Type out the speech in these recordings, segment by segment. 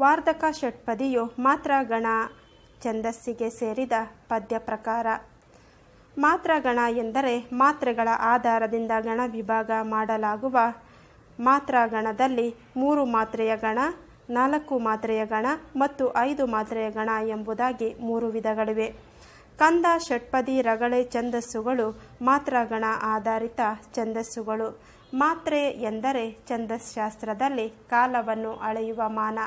ವಾರ್ಧಕ ಷಟ್ಪದಿಯು ಮಾತ್ರ ಗಣ ಛಂದಸ್ಸಿಗೆ ಸೇರಿದ ಪದ್ಯ ಪ್ರಕಾರ ಮಾತ್ರ ಗಣ ಎಂದರೆ ಮಾತ್ರೆಗಳ ಆಧಾರದಿಂದ ಗಣ ವಿಭಾಗ ಮಾಡಲಾಗುವ ಮಾತ್ರ ಗಣದಲ್ಲಿ ಮೂರು ಮಾತ್ರೆಯ ಗಣ ನಾಲ್ಕು ಮಾತ್ರೆಯ ಗಣ ಮತ್ತು ಐದು ಮಾತ್ರೆಯ ಗಣ ಎಂಬುದಾಗಿ ಮೂರು ವಿಧಗಳಿವೆ ಕಂದ ಷಟ್ಪದಿ ರಗಳೆ ಛಂದಸ್ಸುಗಳು ಮಾತ್ರ ಗಣ ಆಧಾರಿತ ಛಂದಸ್ಸುಗಳು ಮಾತ್ರೆ ಎಂದರೆ ಛಂದಸ್ಶಾಸ್ತ್ರದಲ್ಲಿ ಕಾಲವನ್ನು ಅಳೆಯುವ ಮಾನ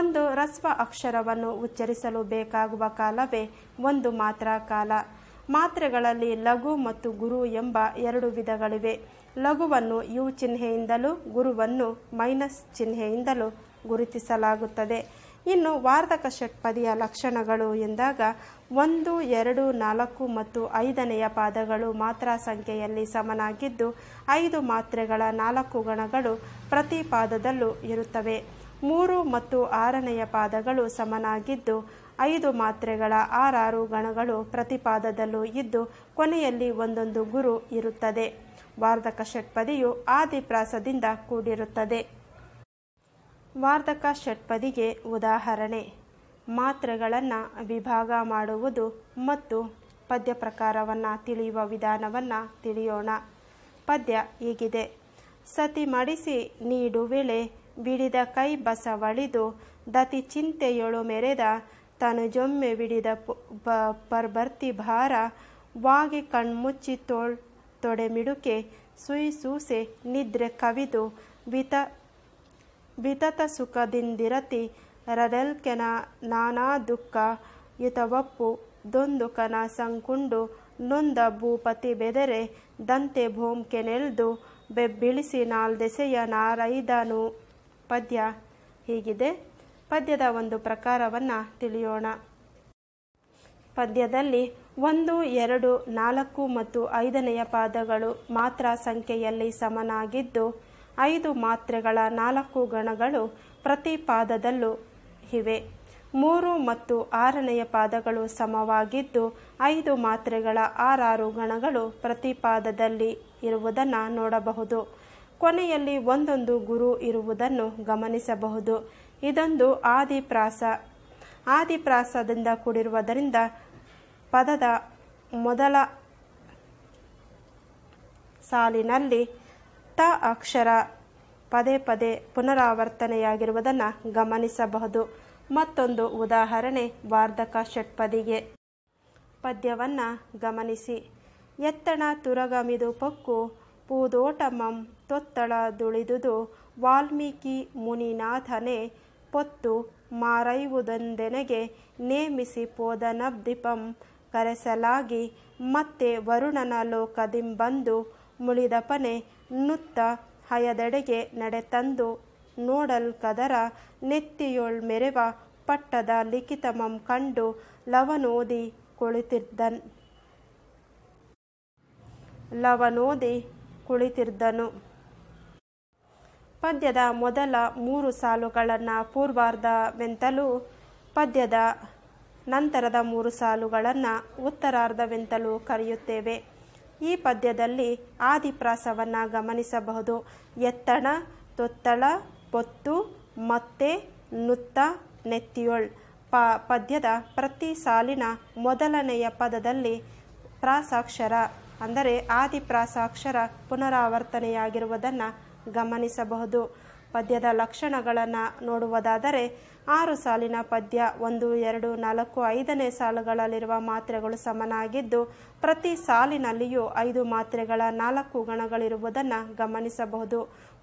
ಒಂದು ರಸ್ವ ಅಕ್ಷರವನ್ನು ಉಚ್ಚರಿಸಲು ಬೇಕಾಗುವ ಕಾಲವೇ ಒಂದು ಮಾತ್ರ ಕಾಲ ಮಾತ್ರೆಗಳಲ್ಲಿ ಲಘು ಮತ್ತು ಗುರು ಎಂಬ ಎರಡು ವಿಧಗಳಿವೆ ಲಘುವನ್ನು ಯು ಚಿಹ್ನೆಯಿಂದಲೂ ಗುರುವನ್ನು ಮೈನಸ್ ಚಿಹ್ನೆಯಿಂದಲೂ ಗುರುತಿಸಲಾಗುತ್ತದೆ ಇನ್ನು ವಾರ್ಧಕ ಷಟ್ಪದಿಯ ಲಕ್ಷಣಗಳು ಎಂದಾಗ ಒಂದು ಎರಡು ನಾಲ್ಕು ಮತ್ತು ಐದನೆಯ ಪಾದಗಳು ಮಾತ್ರ ಸಂಖ್ಯೆಯಲ್ಲಿ ಸಮನಾಗಿದ್ದು ಐದು ಮಾತ್ರೆಗಳ ನಾಲ್ಕು ಗಣಗಳು ಪ್ರತಿ ಪಾದದಲ್ಲೂ ಇರುತ್ತವೆ ಮೂರು ಮತ್ತು ಆರನೆಯ ಪಾದಗಳು ಸಮನಾಗಿದ್ದು ಐದು ಮಾತ್ರೆಗಳ ಆರಾರು ಗಣಗಳು ಪ್ರತಿಪಾದದಲ್ಲೂ ಇದ್ದು ಕೊನೆಯಲ್ಲಿ ಒಂದೊಂದು ಗುರು ಇರುತ್ತದೆ ವಾರ್ಧಕ ಷಟ್ಪದಿಯು ಆದಿಪ್ರಾಸದಿಂದ ಕೂಡಿರುತ್ತದೆ ವಾರ್ಧಕ ಷಟ್ಪದಿಗೆ ಉದಾಹರಣೆ ಮಾತ್ರೆಗಳನ್ನು ವಿಭಾಗ ಮಾಡುವುದು ಮತ್ತು ಪದ್ಯ ಪ್ರಕಾರವನ್ನು ತಿಳಿಯುವ ವಿಧಾನವನ್ನು ತಿಳಿಯೋಣ ಪದ್ಯ ಹೀಗಿದೆ ಸತಿ ಮಡಿಸಿ ನೀಡುವೆಳೆ ಬಿಡಿದ ಕೈ ಬಸವಳಿದು ದತಿ ಚಿಂತೆಯೊಳು ಮೆರೆದ ಜೊಮ್ಮೆ ಬಿಡಿದ ಪರ್ಬರ್ತಿ ಭಾರ ವಾಗಿ ಕಣ್ಮುಚ್ಚಿ ತೋಳ್ ತೊಡೆ ಮಿಡುಕೆ ಸುಯಿ ಸೂಸೆ ನಿದ್ರೆ ಕವಿದು ವಿತ ಬಿತತ ಸುಖದಿಂದಿರತಿ ರದೆಲ್ಕೆನ ನಾನಾ ದುಃಖ ಯುತವಪ್ಪು ದೊಂದು ಕನ ಸಂಕುಂಡು ನೊಂದ ಭೂಪತಿ ಬೆದರೆ ದಂತೆ ಭೂಮ್ಕೆನೆಲ್ದು ಬೆಬ್ಬಿಳಿಸಿ ನಾಲ್ದೆಸೆಯ ನಾರೈದನು ಪದ್ಯ ಹೀಗಿದೆ ಪದ್ಯದ ಒಂದು ಪ್ರಕಾರವನ್ನು ತಿಳಿಯೋಣ ಪದ್ಯದಲ್ಲಿ ಒಂದು ಎರಡು ನಾಲ್ಕು ಮತ್ತು ಐದನೆಯ ಪಾದಗಳು ಮಾತ್ರ ಸಂಖ್ಯೆಯಲ್ಲಿ ಸಮನಾಗಿದ್ದು ಐದು ಮಾತ್ರೆಗಳ ನಾಲ್ಕು ಗಣಗಳು ಪ್ರತಿ ಪಾದದಲ್ಲೂ ಇವೆ ಮೂರು ಮತ್ತು ಆರನೆಯ ಪಾದಗಳು ಸಮವಾಗಿದ್ದು ಐದು ಮಾತ್ರೆಗಳ ಆರಾರು ಗಣಗಳು ಪ್ರತಿ ಪಾದದಲ್ಲಿ ಇರುವುದನ್ನು ನೋಡಬಹುದು ಕೊನೆಯಲ್ಲಿ ಒಂದೊಂದು ಗುರು ಇರುವುದನ್ನು ಗಮನಿಸಬಹುದು ಇದೊಂದು ಆದಿಪ್ರಾಸ ಆದಿಪ್ರಾಸದಿಂದ ಕೂಡಿರುವುದರಿಂದ ಪದದ ಮೊದಲ ಸಾಲಿನಲ್ಲಿ ತ ಅಕ್ಷರ ಪದೇ ಪದೇ ಪುನರಾವರ್ತನೆಯಾಗಿರುವುದನ್ನು ಗಮನಿಸಬಹುದು ಮತ್ತೊಂದು ಉದಾಹರಣೆ ವಾರ್ಧಕ ಷಟ್ಪದಿಗೆ ಪದ್ಯವನ್ನು ಗಮನಿಸಿ ಎತ್ತಣ ತುರಗಮಿದು ಪೊಕ್ಕು ಕೂದೋಟಮಂ ತೊತ್ತಳ ದುಳಿದುದು ವಾಲ್ಮೀಕಿ ಮುನಿನಾಥನೇ ಪೊತ್ತು ಮಾರೈವುದೊಂದೆನೆಗೆ ನೇಮಿಸಿ ಪೋದನಬ್ದಿಪಂ ಕರೆಸಲಾಗಿ ಮತ್ತೆ ವರುಣನ ಲೋಕದಿಂಬಂದು ಮುಳಿದಪನೆ ನುತ್ತ ಹಯದೆಡೆಗೆ ನಡೆತಂದು ಕದರ ನೆತ್ತಿಯೊಳ್ ಮೆರೆವ ಪಟ್ಟದ ಲಿಖಿತಮಂ ಕಂಡು ಲವನೋದಿ ಕುಳಿತಿದ್ದನ್ ಲವನೋದಿ ಕುಳಿತಿದ್ದನು ಪದ್ಯದ ಮೊದಲ ಮೂರು ಸಾಲುಗಳನ್ನು ಪೂರ್ವಾರ್ಧವೆಂತಲೂ ಪದ್ಯದ ನಂತರದ ಮೂರು ಸಾಲುಗಳನ್ನು ಉತ್ತರಾರ್ಧವೆಂತಲೂ ಕರೆಯುತ್ತೇವೆ ಈ ಪದ್ಯದಲ್ಲಿ ಆದಿಪ್ರಾಸವನ್ನು ಗಮನಿಸಬಹುದು ಎತ್ತಣ ತೊತ್ತಳ ಪೊತ್ತು ಮತ್ತೆ ನುತ್ತ ನೆತ್ತಿಯೋಳ್ ಪ ಪದ್ಯದ ಪ್ರತಿ ಸಾಲಿನ ಮೊದಲನೆಯ ಪದದಲ್ಲಿ ಪ್ರಾಸಾಕ್ಷರ ಅಂದರೆ ಆದಿಪ್ರಾಸಾಕ್ಷರ ಪುನರಾವರ್ತನೆಯಾಗಿರುವುದನ್ನು ಗಮನಿಸಬಹುದು ಪದ್ಯದ ಲಕ್ಷಣಗಳನ್ನು ನೋಡುವುದಾದರೆ ಆರು ಸಾಲಿನ ಪದ್ಯ ಒಂದು ಎರಡು ನಾಲ್ಕು ಐದನೇ ಸಾಲುಗಳಲ್ಲಿರುವ ಮಾತ್ರೆಗಳು ಸಮನಾಗಿದ್ದು ಪ್ರತಿ ಸಾಲಿನಲ್ಲಿಯೂ ಐದು ಮಾತ್ರೆಗಳ ನಾಲ್ಕು ಗಣಗಳಿರುವುದನ್ನು ಗಮನಿಸಬಹುದು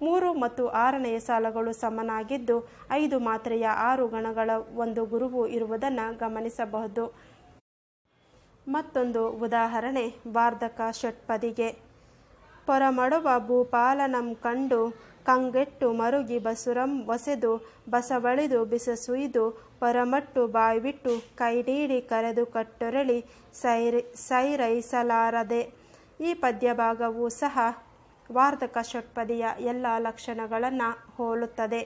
ಮೂರು ಮತ್ತು ಆರನೆಯ ಸಾಲುಗಳು ಸಮನಾಗಿದ್ದು ಐದು ಮಾತ್ರೆಯ ಆರು ಗಣಗಳ ಒಂದು ಗುರುವು ಇರುವುದನ್ನು ಗಮನಿಸಬಹುದು ಮತ್ತೊಂದು ಉದಾಹರಣೆ ವಾರ್ಧಕ ಷಟ್ಪದಿಗೆ ಪೊರಮಡುವ ಭೂಪಾಲನಂ ಕಂಡು ಕಂಗೆಟ್ಟು ಮರುಗಿ ಬಸುರಂ ಒಸೆದು ಬಸವಳಿದು ಬಿಸಸುಯ್ದು ಪೊರಮಟ್ಟು ಬಾಯ್ಬಿಟ್ಟು ನೀಡಿ ಕರೆದು ಕಟ್ಟೊರಳಿ ಸೈರಿ ಸೈರೈಸಲಾರದೆ ಈ ಪದ್ಯಭಾಗವೂ ಸಹ ವಾರ್ಧಕ ಷಟ್ಪದಿಯ ಎಲ್ಲ ಲಕ್ಷಣಗಳನ್ನು ಹೋಲುತ್ತದೆ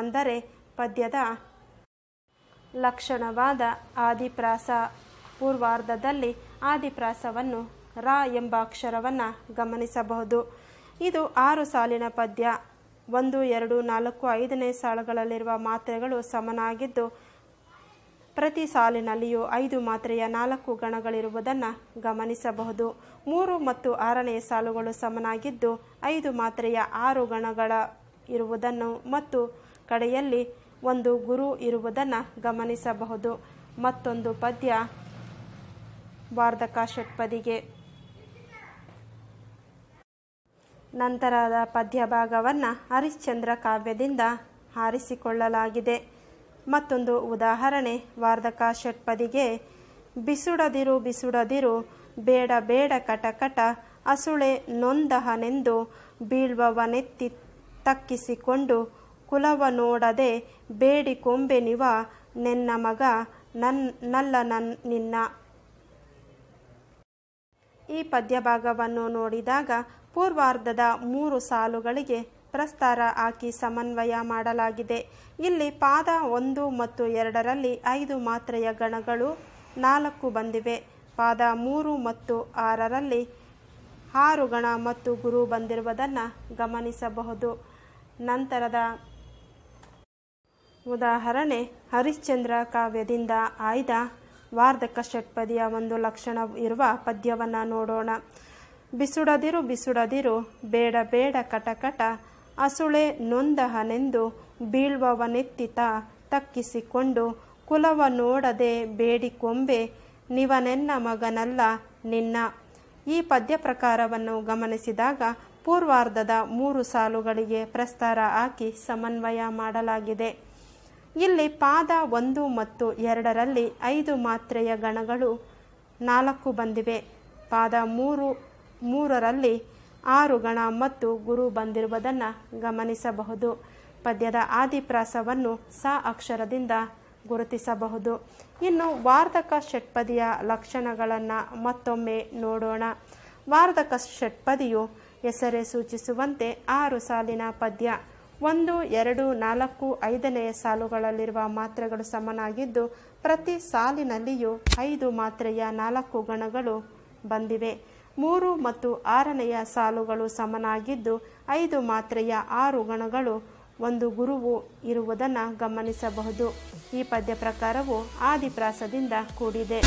ಅಂದರೆ ಪದ್ಯದ ಲಕ್ಷಣವಾದ ಆದಿಪ್ರಾಸ ಪೂರ್ವಾರ್ಧದಲ್ಲಿ ಆದಿಪ್ರಾಸವನ್ನು ರ ಎಂಬ ಅಕ್ಷರವನ್ನು ಗಮನಿಸಬಹುದು ಇದು ಆರು ಸಾಲಿನ ಪದ್ಯ ಒಂದು ಎರಡು ನಾಲ್ಕು ಐದನೇ ಸಾಲುಗಳಲ್ಲಿರುವ ಮಾತ್ರೆಗಳು ಸಮನಾಗಿದ್ದು ಪ್ರತಿ ಸಾಲಿನಲ್ಲಿಯೂ ಐದು ಮಾತ್ರೆಯ ನಾಲ್ಕು ಗಣಗಳಿರುವುದನ್ನು ಗಮನಿಸಬಹುದು ಮೂರು ಮತ್ತು ಆರನೇ ಸಾಲುಗಳು ಸಮನಾಗಿದ್ದು ಐದು ಮಾತ್ರೆಯ ಆರು ಗಣಗಳ ಇರುವುದನ್ನು ಮತ್ತು ಕಡೆಯಲ್ಲಿ ಒಂದು ಗುರು ಇರುವುದನ್ನು ಗಮನಿಸಬಹುದು ಮತ್ತೊಂದು ಪದ್ಯ ವಾರ್ಧಕ ಷಟ್ಪದಿಗೆ ನಂತರದ ಪದ್ಯಭಾಗವನ್ನು ಹರಿಶ್ಚಂದ್ರ ಕಾವ್ಯದಿಂದ ಹಾರಿಸಿಕೊಳ್ಳಲಾಗಿದೆ ಮತ್ತೊಂದು ಉದಾಹರಣೆ ವಾರ್ಧಕ ಷಟ್ಪದಿಗೆ ಬಿಸುಡದಿರು ಬಿಸುಡದಿರು ಬೇಡ ಬೇಡ ಕಟಕಟ ಅಸುಳೆ ನೊಂದಹನೆಂದು ಬೀಳ್ವವನೆತ್ತಿ ತಕ್ಕಿಸಿಕೊಂಡು ಕುಲವ ನೋಡದೆ ಬೇಡಿ ಕೊಂಬೆನಿವ ಮಗ ನನ್ನ ನಲ್ಲ ನನ್ನ ನಿನ್ನ ಈ ಪದ್ಯಭಾಗವನ್ನು ನೋಡಿದಾಗ ಪೂರ್ವಾರ್ಧದ ಮೂರು ಸಾಲುಗಳಿಗೆ ಪ್ರಸ್ತಾರ ಹಾಕಿ ಸಮನ್ವಯ ಮಾಡಲಾಗಿದೆ ಇಲ್ಲಿ ಪಾದ ಒಂದು ಮತ್ತು ಎರಡರಲ್ಲಿ ಐದು ಮಾತ್ರೆಯ ಗಣಗಳು ನಾಲ್ಕು ಬಂದಿವೆ ಪಾದ ಮೂರು ಮತ್ತು ಆರರಲ್ಲಿ ಆರು ಗಣ ಮತ್ತು ಗುರು ಬಂದಿರುವುದನ್ನು ಗಮನಿಸಬಹುದು ನಂತರದ ಉದಾಹರಣೆ ಹರಿಶ್ಚಂದ್ರ ಕಾವ್ಯದಿಂದ ಆಯ್ದ ವಾರ್ಧಕ ಷಟ್ಪದಿಯ ಒಂದು ಲಕ್ಷಣ ಇರುವ ಪದ್ಯವನ್ನು ನೋಡೋಣ ಬಿಸುಡದಿರು ಬಿಸುಡದಿರು ಬೇಡ ಬೇಡ ಕಟಕಟ ಅಸುಳೆ ನೊಂದಹನೆಂದು ಬೀಳ್ವವನೆತ್ತಿತ ತಕ್ಕಿಸಿಕೊಂಡು ಕುಲವ ನೋಡದೆ ಬೇಡಿಕೊಂಬೆ ನಿವನೆನ್ನ ಮಗನಲ್ಲ ನಿನ್ನ ಈ ಪದ್ಯ ಪ್ರಕಾರವನ್ನು ಗಮನಿಸಿದಾಗ ಪೂರ್ವಾರ್ಧದ ಮೂರು ಸಾಲುಗಳಿಗೆ ಪ್ರಸ್ತಾರ ಹಾಕಿ ಸಮನ್ವಯ ಮಾಡಲಾಗಿದೆ ಇಲ್ಲಿ ಪಾದ ಒಂದು ಮತ್ತು ಎರಡರಲ್ಲಿ ಐದು ಮಾತ್ರೆಯ ಗಣಗಳು ನಾಲ್ಕು ಬಂದಿವೆ ಪಾದ ಮೂರು ಮೂರರಲ್ಲಿ ಆರು ಗಣ ಮತ್ತು ಗುರು ಬಂದಿರುವುದನ್ನು ಗಮನಿಸಬಹುದು ಪದ್ಯದ ಆದಿಪ್ರಾಸವನ್ನು ಸ ಅಕ್ಷರದಿಂದ ಗುರುತಿಸಬಹುದು ಇನ್ನು ವಾರ್ಧಕ ಷಟ್ಪದಿಯ ಲಕ್ಷಣಗಳನ್ನು ಮತ್ತೊಮ್ಮೆ ನೋಡೋಣ ವಾರ್ಧಕ ಷಟ್ಪದಿಯು ಹೆಸರೇ ಸೂಚಿಸುವಂತೆ ಆರು ಸಾಲಿನ ಪದ್ಯ ಒಂದು ಎರಡು ನಾಲ್ಕು ಐದನೆಯ ಸಾಲುಗಳಲ್ಲಿರುವ ಮಾತ್ರೆಗಳು ಸಮನಾಗಿದ್ದು ಪ್ರತಿ ಸಾಲಿನಲ್ಲಿಯೂ ಐದು ಮಾತ್ರೆಯ ನಾಲ್ಕು ಗಣಗಳು ಬಂದಿವೆ ಮೂರು ಮತ್ತು ಆರನೆಯ ಸಾಲುಗಳು ಸಮನಾಗಿದ್ದು ಐದು ಮಾತ್ರೆಯ ಆರು ಗಣಗಳು ಒಂದು ಗುರುವು ಇರುವುದನ್ನು ಗಮನಿಸಬಹುದು ಈ ಪದ್ಯ ಪ್ರಕಾರವು ಆದಿಪ್ರಾಸದಿಂದ ಕೂಡಿದೆ